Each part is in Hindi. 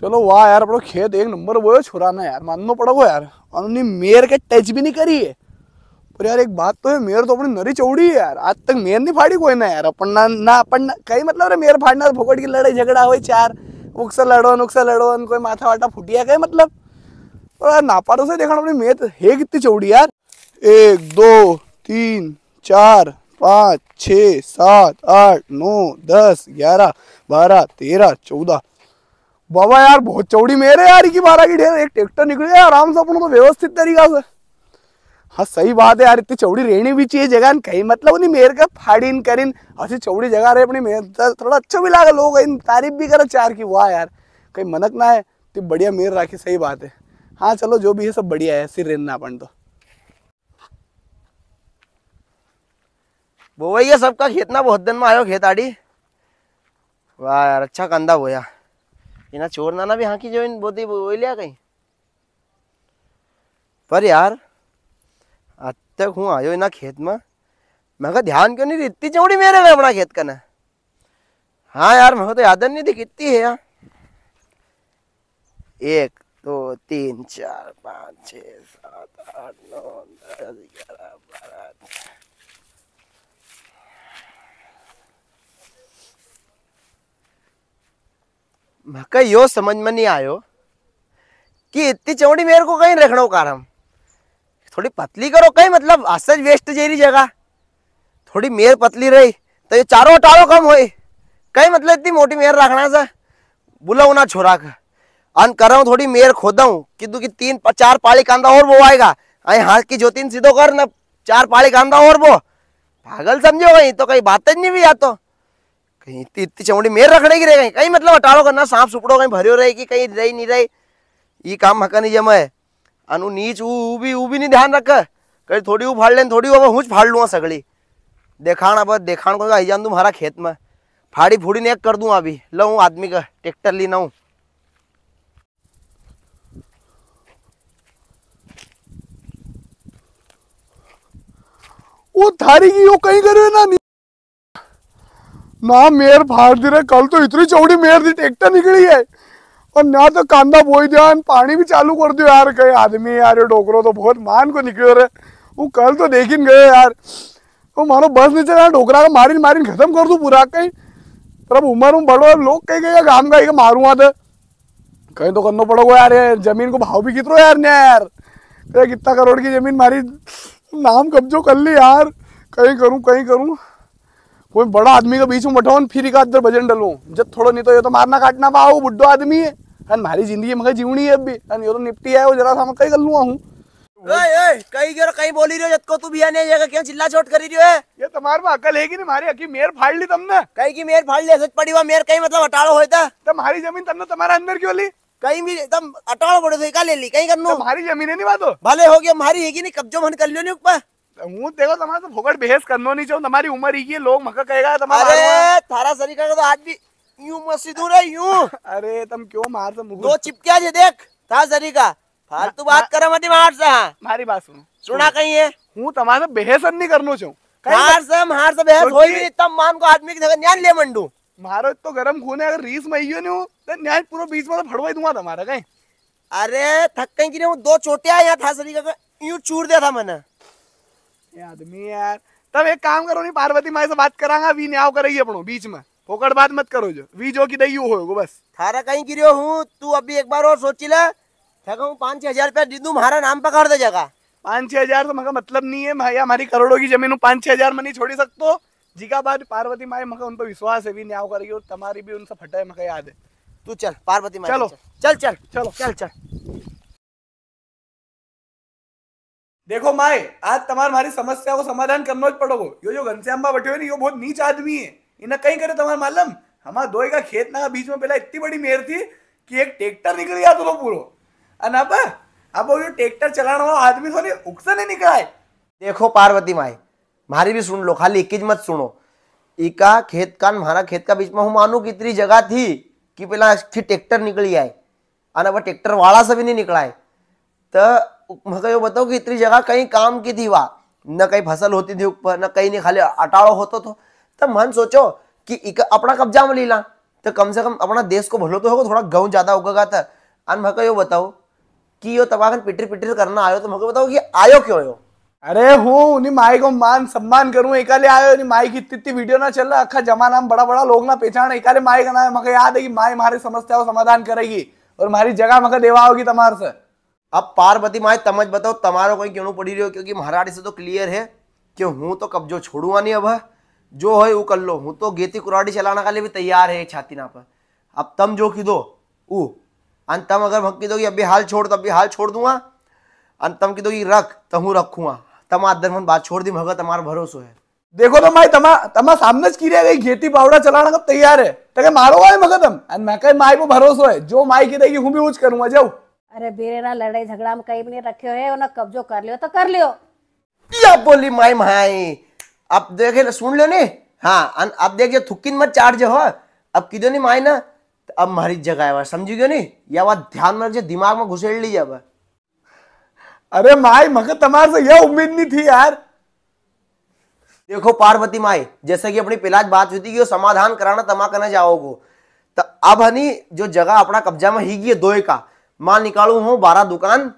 चलो वाह यार बड़ो खेत एक नंबर वो ना यार मानना पड़ेगा यार उन्होंने मेयर के टच भी नहीं करी है पर यार एक बात तो है मेयर तो अपनी नरी चौड़ी है यार आज तक मेयर नहीं फाड़ी कोई ना यार अपन ना ना अपन ना कई मतलब मेयर फाड़ना तो फोकट की लड़ाई झगड़ा हो चार उकसा लड़ो नुकसा लड़ो कोई माथा वाटा फूटिया कहीं मतलब और यार नापा तो से देखना अपनी मेयर है कितनी चौड़ी यार एक दो तीन चार पाँच छ सात आठ नौ दस ग्यारह बारह तेरह चौदह बाबा यार बहुत चौड़ी मेरे यार की बारह की ढेर एक ट्रैक्टर निकले आराम से अपन तो व्यवस्थित तरीका से हाँ सही बात है यार इतनी चौड़ी रहनी भी चाहिए जगह कहीं मतलब नहीं मेरे का इन करीन ऐसी चौड़ी जगह रहे अपनी तो थोड़ा अच्छा भी लगा लोग इन तारीफ भी करा चार की वाह यार कहीं मनक ना है तो बढ़िया मेर राखी सही बात है हाँ चलो जो भी है सब बढ़िया है सिर रहना अपन तो बोवैया सबका खेतना बहुत दिन में आयो खेताड़ी वाह यार अच्छा कंधा बोया इना चोर नाना भी એના ચોર નાના બી હાંકી જોઈને लिया બોલ્યા पर यार अब तक हूँ आयो इना खेत में मैं કહા ध्यान क्यों नहीं दी इतनी चौड़ी मेरे में अपना खेत करना हाँ यार मैं तो याद नहीं थी कितनी है यार एक दो तीन चार पाँच छः सात आठ नौ दस ग्यारह बारह मैं यो समझ में नहीं आयो कि इतनी चौड़ी मेरे को कहीं रखना कारण थोड़ी पतली करो कहीं मतलब असज वेस्ट जेरी जगह थोड़ी मेर पतली रही तो ये चारों टारों कम हो कहीं मतलब इतनी मोटी मेर रखना सा बुलाऊ ना छोरा का अन कर रहा हूँ थोड़ी मेर खोद कि तू की तीन चार पाली कांदा और वो आएगा अरे हाथ की ज्योतिन सीधो कर ना चार पाली कांदा और वो पागल समझो कहीं तो कहीं बात नहीं भी आता कहीं इतनी इतनी चमड़ी मेरे रखने की रहेगा कहीं मतलब अटाड़ो करना सांप सुपड़ो कहीं भरे रहे कि कहीं रही नहीं रही ये काम हका नहीं जमा है अनु नीच ऊ भी ऊ भी नहीं ध्यान रख कहीं थोड़ी ऊ फाड़ लेन थोड़ी वो हूँ फाड़ लूँ सगड़ी देखाना बस देखान को आई जान दूँ हमारा खेत में फाड़ी फूड़ी नहीं कर दूँ अभी लूँ आदमी का ट्रैक्टर ली ना वो थारी की वो कहीं करे ना नहीं ना मेयर फाड़ दी रहे कल तो इतनी चौड़ी मेयर थी ट्रैक्टर निकली है और ना तो कांदा बोई दिया पानी भी चालू कर दिया यार कई आदमी यार ये डोकरो तो बहुत मान को निकले रहे वो कल तो देख ही गए यार वो मानो बस नीचे यार डोकरा का मारिन मारिन खत्म कर दू पूरा कहीं पर अब उम्र उम बड़ो लोग कहीं गए गाम का मारू आते कहीं तो करना पड़ोगे यार ये जमीन को भाव भी कितरो यार ने यार कितना करोड़ की जमीन मारी नाम कब्जो कर ली यार कहीं करूँ कहीं करूँ कोई बड़ा आदमी के बीच में बैठो फिर एक आधर भजन डलो जब थोड़ा नहीं तो ये तो मारना काटना पाओ बुढ़ो आदमी है अन मारी जिंदगी मगर जीवनी है अभी अन ये तो निपटी है वो जरा सा मैं कई कर लूंगा हूँ कहीं गयो कहीं बोली रही हो जत को तू भी आने जाएगा क्यों चिल्ला चोट करी रही है ये तुम्हारे में अकल है कि नहीं मारी अकी मेर फाड़ ली तुमने कहीं की मेर फाड़ ली सच पड़ी हुआ मेर कहीं मतलब हटाड़ो होता तुम्हारी तो जमीन तुमने तुम्हारे अंदर क्यों ली कहीं भी तुम हटाड़ो पड़े तो ले ली कहीं करनो हमारी तो जमीन है नहीं बात हो भले हो गया हमारी है कि नहीं कब्जो मन कर लियो नहीं ऊपर હું દેખો તમારે તો ફોકટ બહેસ કરનો નહીં ચાહું તમારી ઉંમર ઈ ગઈ મકા કહેગા અરે માર તો दो चिपकिया जे का મારી વાત સુનો कहीं હું તમારે બહેસ જ કરનો છું મારો તો ગરમ ખૂન હે અગર રીસ ગયો ને હું તો પૂરો બીચ માં ફડવાઈ દઉં કઈ अरे थक कहीं दो चोटिया था शरीर का यूं चूर दिया था मैंने आदमी यार तब एक काम करो नहीं पार्वती माई से बात करांगा वी न्याव करेगी अपनो बीच में फोकट बात मत करो जो वी जो की दई होगो बस थारा कहीं गिरियो हूँ तू अभी एक बार और सोच ले थको पाँच छह हजार रुपया दे दूँ हमारा नाम पकड़ दे जगह पाँच छह हजार तो मगर मतलब नहीं है भाई हमारी करोड़ों की जमीन पाँच छह हजार में नहीं छोड़ी सकते जिका बात पार्वती माई मगर उन पर विश्वास है भी न्याव करेगी और तुम्हारी भी उनसे फटे मगर याद है तू चल पार्वती माई चलो चल चल चलो चल चल देखो माए आज તમારે મારી સમસ્યાઓ સમાધાન કરનો જ પડોગો યો જો ઘनश्यामबा बैठे हुए ना यो बहुत नीच आदमी है इन्हें कहीं करे तुम्हारे मालूम हमारा दोए का खेत ना बीच में पहला इतनी बड़ी मेहर थी कि एक ट्रैक्टर निकल गया तो पूरा અને अब अब यो ट्रैक्टर चलाने वाला आदमी थोड़ी उकसे नहीं निकला है देखो पार्वती माए मारी भी सुन लो खाली एक मत सुनो इका खेत का मारा खेत का बीच में हूँ मानू की इतनी जगह थी कि पहला ट्रैक्टर निकली आए अब ट्रैक्टर वाला से भी नहीं निकला है तो मैं बताओ कि इतनी जगह कहीं काम की थी वाह न कहीं फसल होती थी ऊपर न कहीं नहीं खाली अटाड़ो होते तो तब मन सोचो कि एक अपना कब्जा में लीला तो कम से कम अपना देश को भलो तो होगा थोड़ा गहूँ ज़्यादा उगेगा था तो। अन मैं यो बताओ कि यो अगर पिटर पिटर करना आयो तो मैं बताओ कि आयो क्यों हो अरे हूँ उन्हीं माई को मान सम्मान करूँ एक आयो नहीं माई की इतनी वीडियो ना चल रहा अखा जमा नाम बड़ा बड़ा लोग ना पहचान एक माई का नाम मगर याद है कि माई हमारी समस्या को समाधान करेगी और हमारी जगह मगर देवा होगी तुम्हारे से अब पार्वती माए तमज बताओ તમારો કોઈ કેણું पड़ी રહ્યો ક્યોંકિ મારા આડી સે તો ક્લિયર હે કે હું તો કબજો છોડूंगा नहीं अब जो हो वो कर लो હું તો ગેતી કુરાડી ચલાના કાલે भी तैयार है छाती ना पर अब तम जो की दो ऊ अन तम अगर भक्ति दोगी अभी हाल छोड़ तो अभी हाल छोड़ दूंगा अन तम की दोगी रख तो हूँ रखूंगा तम आदर मन बात छोड़ दी भगत तुम्हारा भरोसो है देखो तो माई तमा तमा सामने की रहे घेती पावड़ा चलाना कब तैयार है तके तो मारो है मगतम अन मैं कह माई को भरोसा है जो माई की देगी हूँ भी ऊँच करूंगा जाऊ अरे बेरे ना लड़ाई झगड़ा में कहीं भी नहीं रखे हुए ना कब्जो कर लियो तो कर लियो क्या बोली माई माई आप देखे सुन लो नी हाँ आप देखिए थुक्की मत चार जो हो अब किधो नहीं माई ना तो अब मारी जगह है समझी गयो नहीं या बात ध्यान में रखिए दिमाग में घुसेड़ ली जाए अरे माई मगर तुम्हारे से यह उम्मीद नहीं थी यार देखो पार्वती माई जैसे कि अपनी पिलाज बात हुई थी कि वो समाधान कराना तमा करना जाओगे तो अब हनी जो जगह अपना कब्जा में ही गई दोए का माल निकालू हूँ बारह दुकान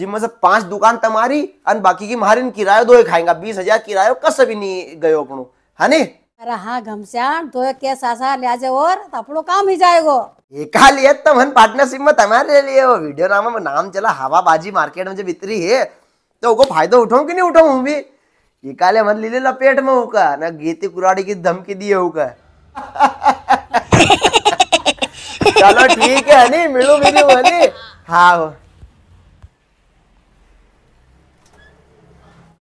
जिनमें से पांच दुकान तमारी और बाकी की मारिन किरायो दो खाएंगा बीस हजार किरायो कस भी नहीं गयो अपनो है नी अरे हाँ घमश्याम दो तो के सासा ले आजे और तो अपनो काम ही जाएगा एक लिए तो मन पार्टनरशिप में तुम्हारे लिए वो वीडियो नाम में नाम चला हवा बाजी मार्केट में जब इतनी है तो वो फायदा उठाऊं कि नहीं उठाऊं हूँ भी एका ले मन ले लपेट में होगा ना गीती कुराड़ी की धमकी दिए होगा चलो ठीक है नहीं मिलो मेरी हाँ